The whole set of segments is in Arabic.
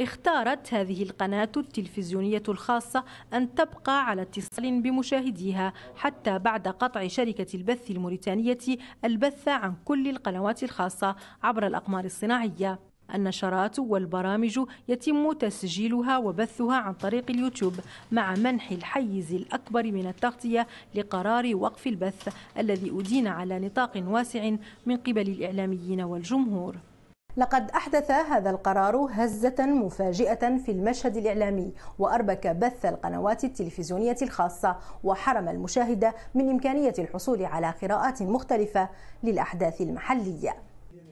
اختارت هذه القناة التلفزيونية الخاصة أن تبقى على اتصال بمشاهديها حتى بعد قطع شركة البث الموريتانية البث عن كل القنوات الخاصة عبر الأقمار الصناعية النشرات والبرامج يتم تسجيلها وبثها عن طريق اليوتيوب مع منح الحيز الأكبر من التغطية لقرار وقف البث الذي أدين على نطاق واسع من قبل الإعلاميين والجمهور لقد أحدث هذا القرار هزة مفاجئة في المشهد الإعلامي وأربك بث القنوات التلفزيونية الخاصة وحرم المشاهد من إمكانية الحصول على قراءات مختلفة للأحداث المحلية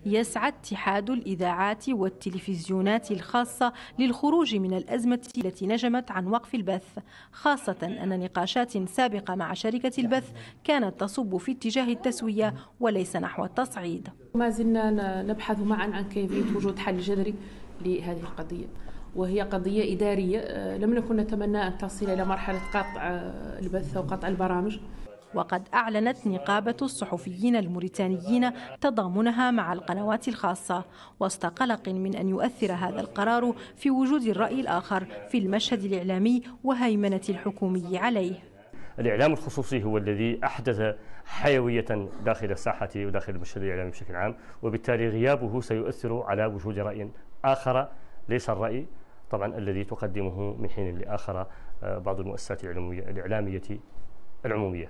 يسعى اتحاد الإذاعات والتلفزيونات الخاصة للخروج من الأزمة التي نجمت عن وقف البث خاصة أن نقاشات سابقة مع شركة البث كانت تصب في اتجاه التسوية وليس نحو التصعيد ما زلنا نبحث معا عن كيفية وجود حل جذري لهذه القضية وهي قضية إدارية آه، لم نكن نتمنى أن تصل إلى مرحلة قطع آه، البث وقطع البرامج وقد أعلنت نقابة الصحفيين الموريتانيين تضامنها مع القنوات الخاصة وسط قلق من أن يؤثر هذا القرار في وجود الرأي الآخر في المشهد الإعلامي وهيمنة الحكومي عليه الإعلام الخصوصي هو الذي أحدث حيوية داخل الساحة وداخل المشهد الإعلامي بشكل عام وبالتالي غيابه سيؤثر على وجود رأي آخر ليس الرأي طبعا الذي تقدمه من حين لآخر آه، بعض المؤسسات الإعلامية العمومية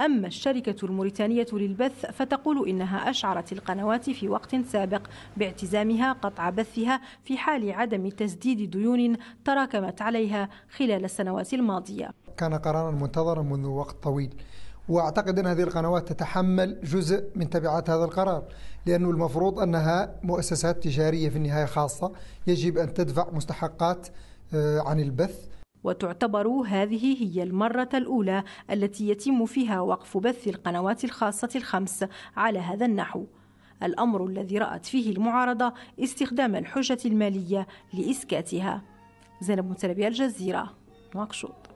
أما الشركة الموريتانية للبث فتقول إنها أشعرت القنوات في وقت سابق باعتزامها قطع بثها في حال عدم تسديد ديون تراكمت عليها خلال السنوات الماضية كان قرارا منتظرا منذ وقت طويل واعتقد ان هذه القنوات تتحمل جزء من تبعات هذا القرار لانه المفروض انها مؤسسات تجاريه في النهايه خاصه يجب ان تدفع مستحقات آه، عن البث وتعتبر هذه هي المرة الأولى التي يتم فيها وقف بث القنوات الخاصة الخمس على هذا النحو الأمر الذي رأت فيه المعارضة استخدام الحجة المالية لإسكاتها زينب متلبي الجزيرة نواكشوط